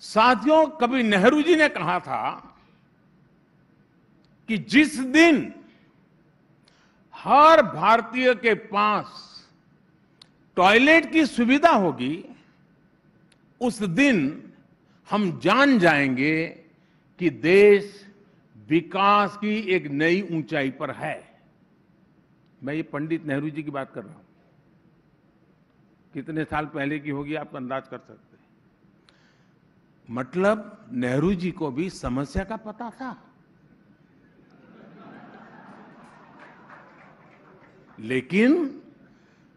साथियों कभी नेहरू जी ने कहा था कि जिस दिन हर भारतीय के पास टॉयलेट की सुविधा होगी उस दिन हम जान जाएंगे कि देश विकास की एक नई ऊंचाई पर है मैं ये पंडित नेहरू जी की बात कर रहा हूं कितने साल पहले की होगी आप अंदाज कर सकते मतलब नेहरू जी को भी समस्या का पता था लेकिन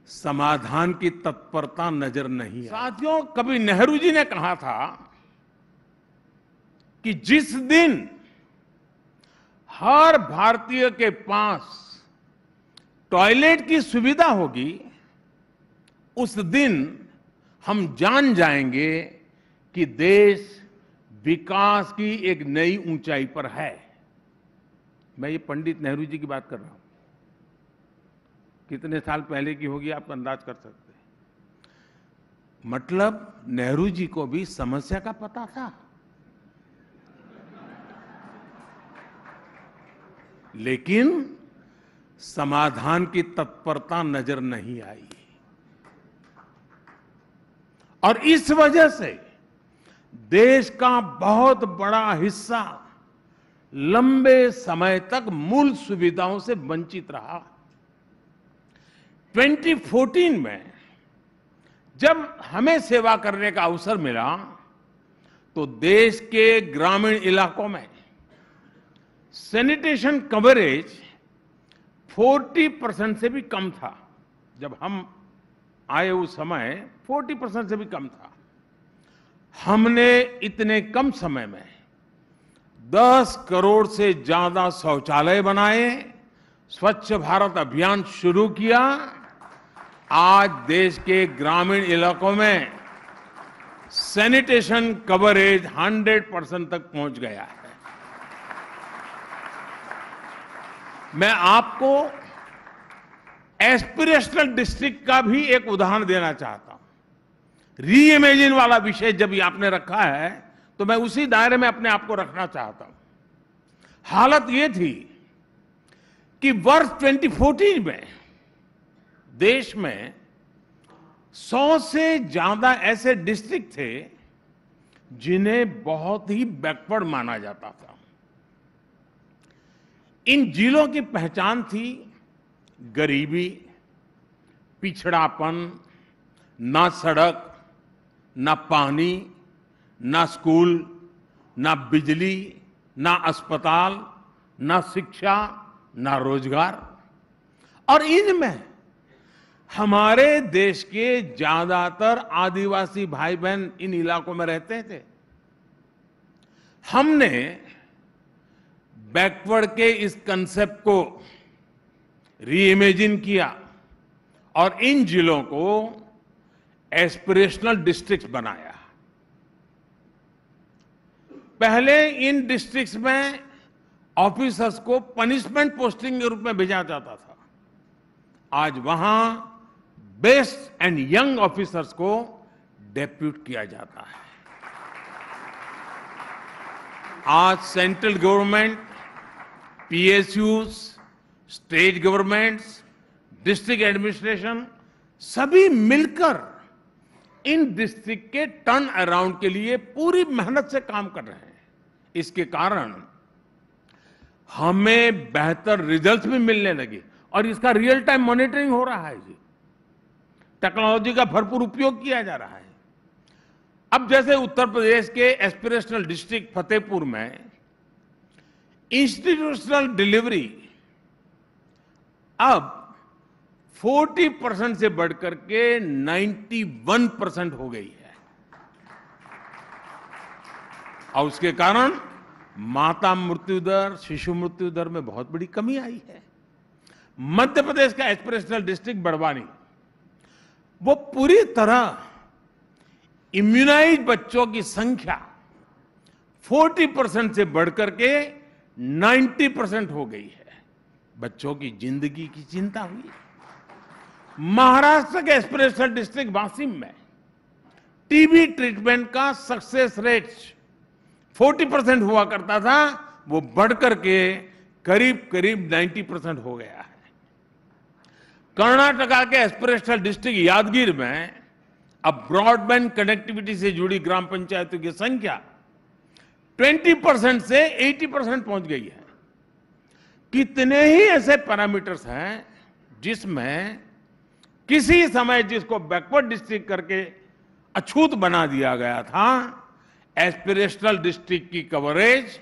समाधान की तत्परता नजर नहीं साथियों कभी नेहरू जी ने कहा था कि जिस दिन हर भारतीय के पास टॉयलेट की सुविधा होगी उस दिन हम जान जाएंगे कि देश विकास की एक नई ऊंचाई पर है मैं ये पंडित नेहरू जी की बात कर रहा हूं कितने साल पहले की होगी आप अंदाज कर सकते हैं मतलब नेहरू जी को भी समस्या का पता था लेकिन समाधान की तत्परता नजर नहीं आई और इस वजह से देश का बहुत बड़ा हिस्सा लंबे समय तक मूल सुविधाओं से वंचित रहा 2014 में जब हमें सेवा करने का अवसर मिला तो देश के ग्रामीण इलाकों में सैनिटेशन कवरेज 40 परसेंट से भी कम था जब हम आए उस समय 40 परसेंट से भी कम था हमने इतने कम समय में 10 करोड़ से ज्यादा शौचालय बनाए स्वच्छ भारत अभियान शुरू किया आज देश के ग्रामीण इलाकों में सैनिटेशन कवरेज 100 परसेंट तक पहुंच गया है मैं आपको एस्पिरेशनल डिस्ट्रिक्ट का भी एक उदाहरण देना चाहता हूं रीइमेजिन वाला विषय जब आपने रखा है तो मैं उसी दायरे में अपने आप को रखना चाहता हूं हालत यह थी कि वर्ष 2014 में देश में 100 से ज्यादा ऐसे डिस्ट्रिक्ट थे जिन्हें बहुत ही बैकवर्ड माना जाता था इन जिलों की पहचान थी गरीबी पिछड़ापन ना सड़क ना पानी ना स्कूल ना बिजली ना अस्पताल ना शिक्षा ना रोजगार और इनमें हमारे देश के ज्यादातर आदिवासी भाई बहन इन इलाकों में रहते थे हमने बैकवर्ड के इस कंसेप्ट को रीइमेजिन किया और इन जिलों को एस्पिरेशनल डिस्ट्रिक्ट्स बनाया पहले इन डिस्ट्रिक्ट्स में ऑफिसर्स को पनिशमेंट पोस्टिंग के रूप में भेजा जाता था आज वहां बेस्ट एंड यंग ऑफिसर्स को डेप्यूट किया जाता है आज central government PSUs state governments district administration सभी मिलकर इन डिस्ट्रिक्ट के टर्न अराउंड के लिए पूरी मेहनत से काम कर रहे हैं इसके कारण हमें बेहतर रिजल्ट्स भी मिलने लगे और इसका रियल टाइम मॉनिटरिंग हो रहा है जी टेक्नोलॉजी का भरपूर उपयोग किया जा रहा है अब जैसे उत्तर प्रदेश के एस्पिरेशनल डिस्ट्रिक्ट फतेहपुर में इंस्टीट्यूशनल डिलीवरी अब 40 परसेंट से बढ़कर के 91 परसेंट हो गई है और उसके कारण माता मृत्यु दर शिशु मृत्यु दर में बहुत बड़ी कमी आई है मध्य प्रदेश का एक्सप्रेशनल डिस्ट्रिक्ट बड़वानी वो पूरी तरह इम्यूनाइज बच्चों की संख्या 40 परसेंट से बढ़कर के 90 परसेंट हो गई है बच्चों की जिंदगी की चिंता हुई है महाराष्ट्र के स्पेशल डिस्ट्रिक्ट वासिम में टीबी ट्रीटमेंट का सक्सेस रेट 40 परसेंट हुआ करता था वो बढ़कर के करीब करीब 90 परसेंट हो गया है कर्नाटका के एस्पिरेशनल डिस्ट्रिक्ट यादगीर में अब ब्रॉडबैंड कनेक्टिविटी से जुड़ी ग्राम पंचायतों की संख्या 20 परसेंट से 80 परसेंट पहुंच गई है कितने ही ऐसे पैरामीटर्स हैं जिसमें किसी समय जिसको बैकवर्ड डिस्ट्रिक्ट करके अछूत बना दिया गया था एस्पिरेशनल डिस्ट्रिक्ट की कवरेज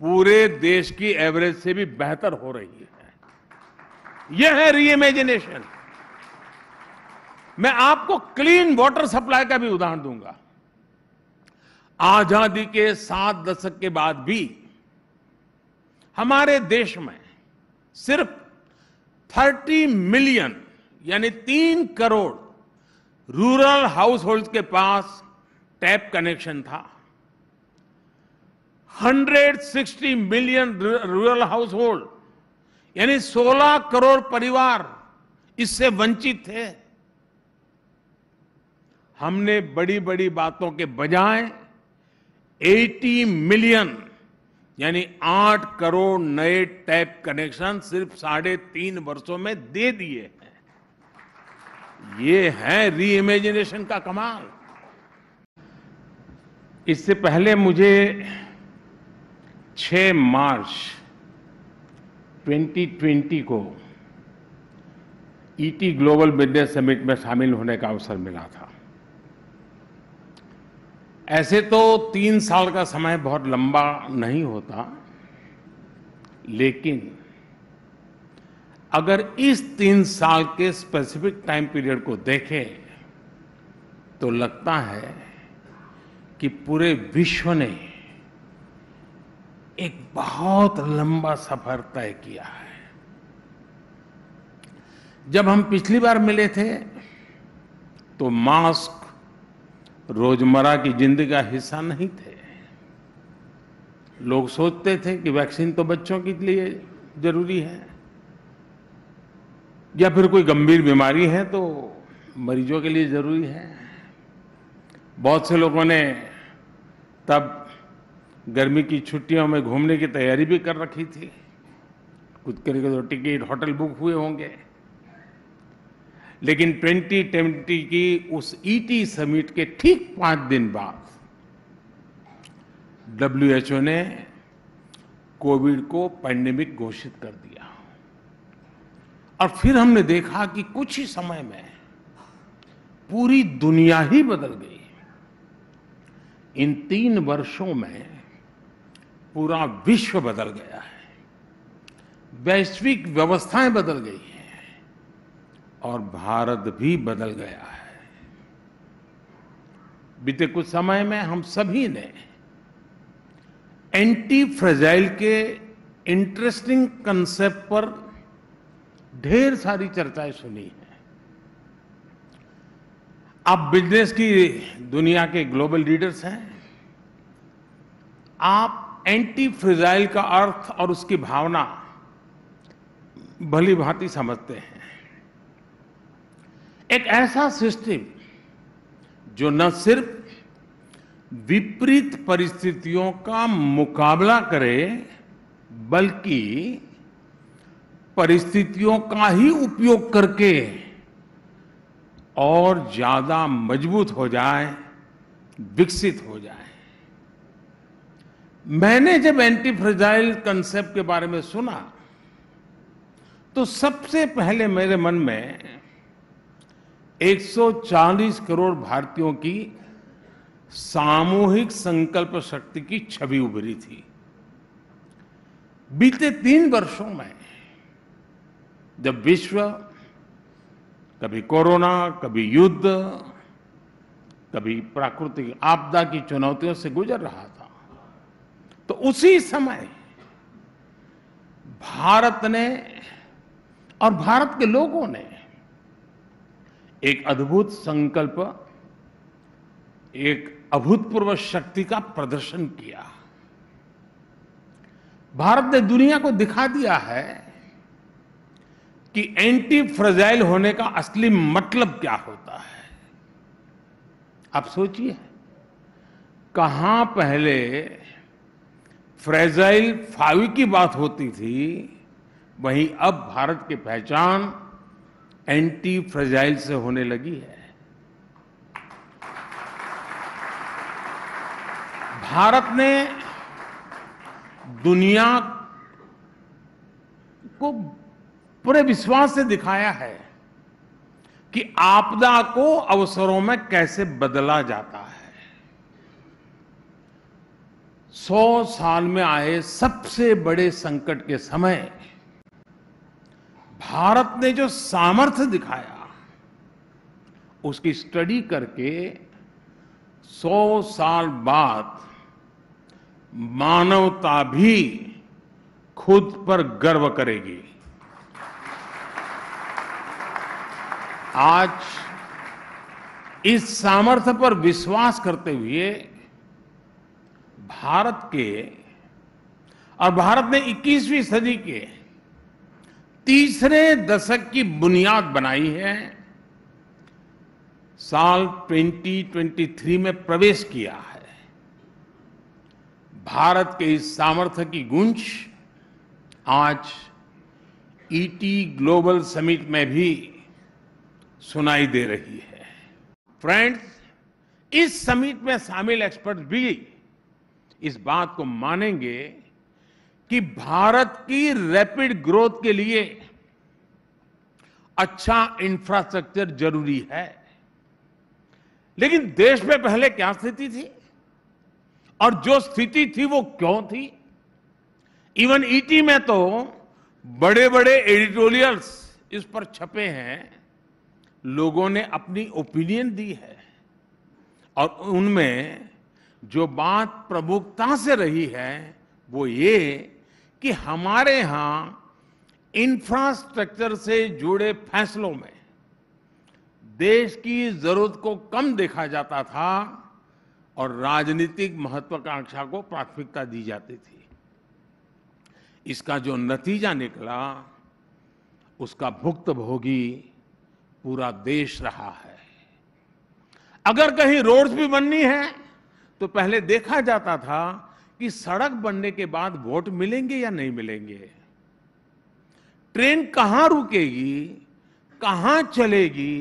पूरे देश की एवरेज से भी बेहतर हो रही है यह है रीइमेजिनेशन मैं आपको क्लीन वाटर सप्लाई का भी उदाहरण दूंगा आजादी के सात दशक के बाद भी हमारे देश में सिर्फ 30 मिलियन यानी तीन करोड़ रूरल हाउस होल्ड के पास टैप कनेक्शन था 160 मिलियन रूरल हाउस होल्ड यानी 16 करोड़ परिवार इससे वंचित थे हमने बड़ी बड़ी बातों के बजाय 80 मिलियन यानी 8 करोड़ नए टैप कनेक्शन सिर्फ साढ़े तीन वर्षों में दे दिए हैं ये है इमेजिनेशन का कमाल इससे पहले मुझे 6 मार्च 2020 को ईटी ग्लोबल बिजनेस समिट में शामिल होने का अवसर मिला था ऐसे तो तीन साल का समय बहुत लंबा नहीं होता लेकिन अगर इस तीन साल के स्पेसिफिक टाइम पीरियड को देखें तो लगता है कि पूरे विश्व ने एक बहुत लंबा सफर तय किया है जब हम पिछली बार मिले थे तो मास्क रोजमर्रा की जिंदगी का हिस्सा नहीं थे लोग सोचते थे कि वैक्सीन तो बच्चों के लिए जरूरी है या फिर कोई गंभीर बीमारी है तो मरीजों के लिए ज़रूरी है बहुत से लोगों ने तब गर्मी की छुट्टियों में घूमने की तैयारी भी कर रखी थी कुछ करके तो टिकट होटल बुक हुए होंगे लेकिन 2020 की उस ईटी e समिट के ठीक पांच दिन बाद डब्ल्यूएचओ ने कोविड को पैंडेमिक घोषित कर दिया और फिर हमने देखा कि कुछ ही समय में पूरी दुनिया ही बदल गई इन तीन वर्षों में पूरा विश्व बदल गया है वैश्विक व्यवस्थाएं बदल गई हैं और भारत भी बदल गया है बीते कुछ समय में हम सभी ने एंटी फ्रेजाइल के इंटरेस्टिंग कंसेप्ट पर ढेर सारी चर्चाएं सुनी है आप बिजनेस की दुनिया के ग्लोबल लीडर्स हैं आप एंटी फ्रिजाइल का अर्थ और उसकी भावना भली भांति समझते हैं एक ऐसा सिस्टम जो न सिर्फ विपरीत परिस्थितियों का मुकाबला करे बल्कि परिस्थितियों का ही उपयोग करके और ज्यादा मजबूत हो जाए विकसित हो जाए मैंने जब एंटी फ्रेजाइल कंसेप्ट के बारे में सुना तो सबसे पहले मेरे मन में 140 करोड़ भारतीयों की सामूहिक संकल्प शक्ति की छवि उभरी थी बीते तीन वर्षों में जब विश्व कभी कोरोना कभी युद्ध कभी प्राकृतिक आपदा की चुनौतियों से गुजर रहा था तो उसी समय भारत ने और भारत के लोगों ने एक अद्भुत संकल्प एक अभूतपूर्व शक्ति का प्रदर्शन किया भारत ने दुनिया को दिखा दिया है कि एंटी फ्रजाइल होने का असली मतलब क्या होता है आप सोचिए कहां पहले फ्रेजाइल फाइव की बात होती थी वहीं अब भारत की पहचान एंटी फ्रेजाइल से होने लगी है भारत ने दुनिया को पूरे विश्वास से दिखाया है कि आपदा को अवसरों में कैसे बदला जाता है सौ साल में आए सबसे बड़े संकट के समय भारत ने जो सामर्थ्य दिखाया उसकी स्टडी करके सौ साल बाद मानवता भी खुद पर गर्व करेगी आज इस सामर्थ्य पर विश्वास करते हुए भारत के और भारत ने 21वीं सदी के तीसरे दशक की बुनियाद बनाई है साल 2023 में प्रवेश किया है भारत के इस सामर्थ्य की गूंज आज ईटी ग्लोबल समिट में भी सुनाई दे रही है फ्रेंड्स इस समिट में शामिल एक्सपर्ट भी इस बात को मानेंगे कि भारत की रैपिड ग्रोथ के लिए अच्छा इंफ्रास्ट्रक्चर जरूरी है लेकिन देश में पहले क्या स्थिति थी और जो स्थिति थी वो क्यों थी इवन ईटी e में तो बड़े बड़े एडिटोरियल्स इस पर छपे हैं लोगों ने अपनी ओपिनियन दी है और उनमें जो बात प्रमुखता से रही है वो ये कि हमारे यहां इंफ्रास्ट्रक्चर से जुड़े फैसलों में देश की जरूरत को कम देखा जाता था और राजनीतिक महत्वाकांक्षा को प्राथमिकता दी जाती थी इसका जो नतीजा निकला उसका भुक्त भोगी पूरा देश रहा है अगर कहीं रोड्स भी बननी है तो पहले देखा जाता था कि सड़क बनने के बाद वोट मिलेंगे या नहीं मिलेंगे ट्रेन कहां रुकेगी कहां चलेगी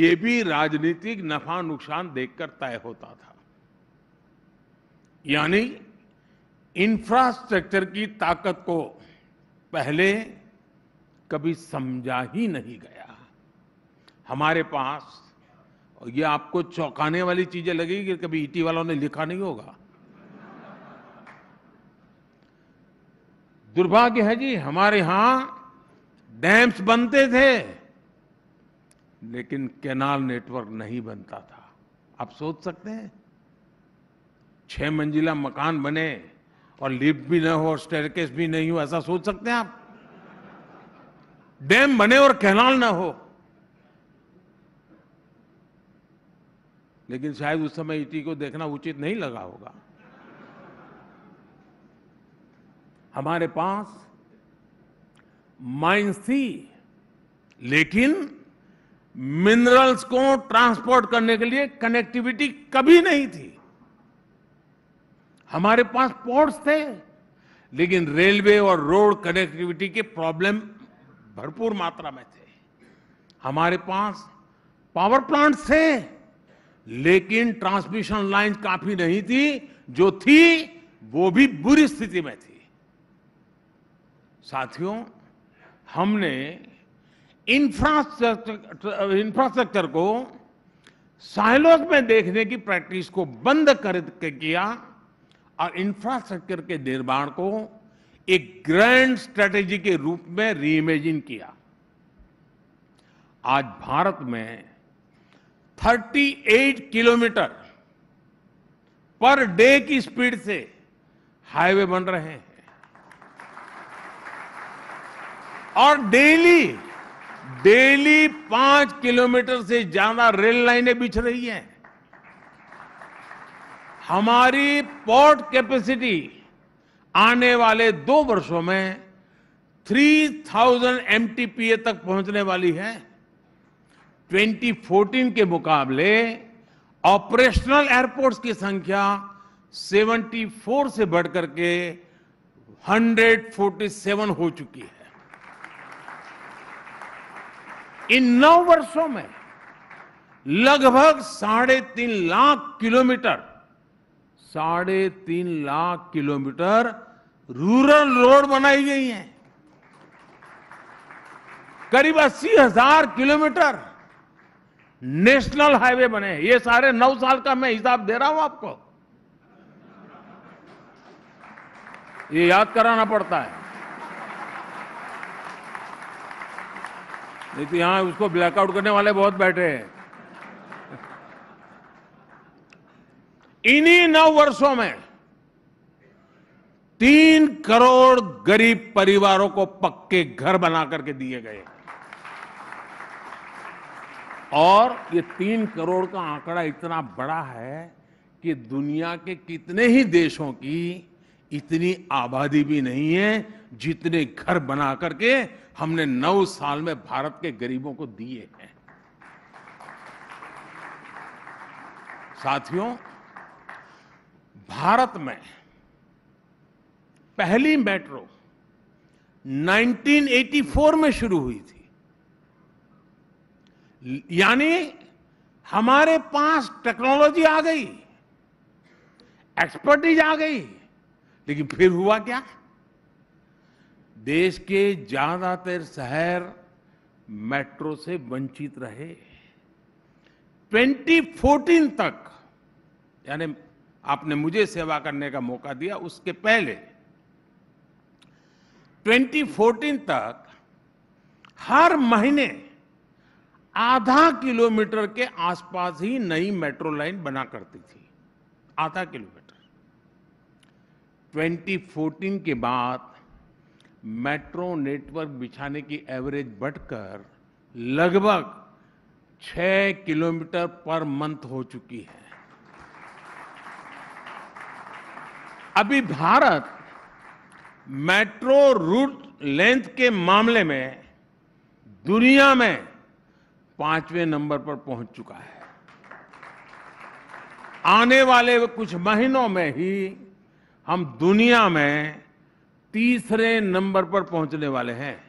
ये भी राजनीतिक नफा नुकसान देखकर तय होता था यानी इंफ्रास्ट्रक्चर की ताकत को पहले कभी समझा ही नहीं गया हमारे पास और ये आपको चौंकाने वाली चीजें लगेगी कभी ईटी वालों ने लिखा नहीं होगा दुर्भाग्य है जी हमारे यहां डैम्स बनते थे लेकिन कैनाल नेटवर्क नहीं बनता था आप सोच सकते हैं छह मंजिला मकान बने और लिफ्ट भी न हो और स्टेरकेस भी नहीं हो ऐसा सोच सकते हैं आप डैम बने और कैनाल ना हो लेकिन शायद उस समय ईटी को देखना उचित नहीं लगा होगा हमारे पास माइंस थी लेकिन मिनरल्स को ट्रांसपोर्ट करने के लिए कनेक्टिविटी कभी नहीं थी हमारे पास पोर्ट्स थे लेकिन रेलवे और रोड कनेक्टिविटी के प्रॉब्लम भरपूर मात्रा में थे हमारे पास पावर प्लांट्स थे लेकिन ट्रांसमिशन लाइन काफी नहीं थी जो थी वो भी बुरी स्थिति में थी साथियों हमने इंफ्रास्ट्रक्चर इंफ्रास्ट्रक्चर को साइलोज में देखने की प्रैक्टिस को बंद कर किया और इंफ्रास्ट्रक्चर के निर्माण को एक ग्रैंड स्ट्रेटेजी के रूप में रीइमेजिन किया आज भारत में 38 किलोमीटर पर डे की स्पीड से हाईवे बन रहे हैं और डेली डेली पांच किलोमीटर से ज्यादा रेल लाइनें बिछ रही हैं हमारी पोर्ट कैपेसिटी आने वाले दो वर्षों में 3000 थाउजेंड तक पहुंचने वाली है 2014 के मुकाबले ऑपरेशनल एयरपोर्ट्स की संख्या 74 से बढ़कर के 147 हो चुकी है इन नौ वर्षों में लगभग साढ़े तीन लाख किलोमीटर साढ़े तीन लाख किलोमीटर रूरल रोड बनाई गई हैं करीब अस्सी हजार किलोमीटर नेशनल हाईवे बने ये साढ़े नौ साल का मैं हिसाब दे रहा हूं आपको ये याद कराना पड़ता है नहीं तो यहां उसको ब्लैकआउट करने वाले बहुत बैठे हैं इन्हीं नौ वर्षों में तीन करोड़ गरीब परिवारों को पक्के घर बना करके दिए गए और ये तीन करोड़ का आंकड़ा इतना बड़ा है कि दुनिया के कितने ही देशों की इतनी आबादी भी नहीं है जितने घर बना करके हमने नौ साल में भारत के गरीबों को दिए हैं साथियों भारत में पहली मेट्रो 1984 में शुरू हुई थी यानी हमारे पास टेक्नोलॉजी आ गई एक्सपर्टीज आ गई लेकिन फिर हुआ क्या देश के ज्यादातर शहर मेट्रो से वंचित रहे 2014 तक यानी आपने मुझे सेवा करने का मौका दिया उसके पहले 2014 तक हर महीने आधा किलोमीटर के आसपास ही नई मेट्रो लाइन बना करती थी आधा किलोमीटर 2014 के बाद मेट्रो नेटवर्क बिछाने की एवरेज बढ़कर लगभग 6 किलोमीटर पर मंथ हो चुकी है अभी भारत मेट्रो रूट लेंथ के मामले में दुनिया में पांचवें नंबर पर पहुंच चुका है आने वाले कुछ महीनों में ही हम दुनिया में तीसरे नंबर पर पहुंचने वाले हैं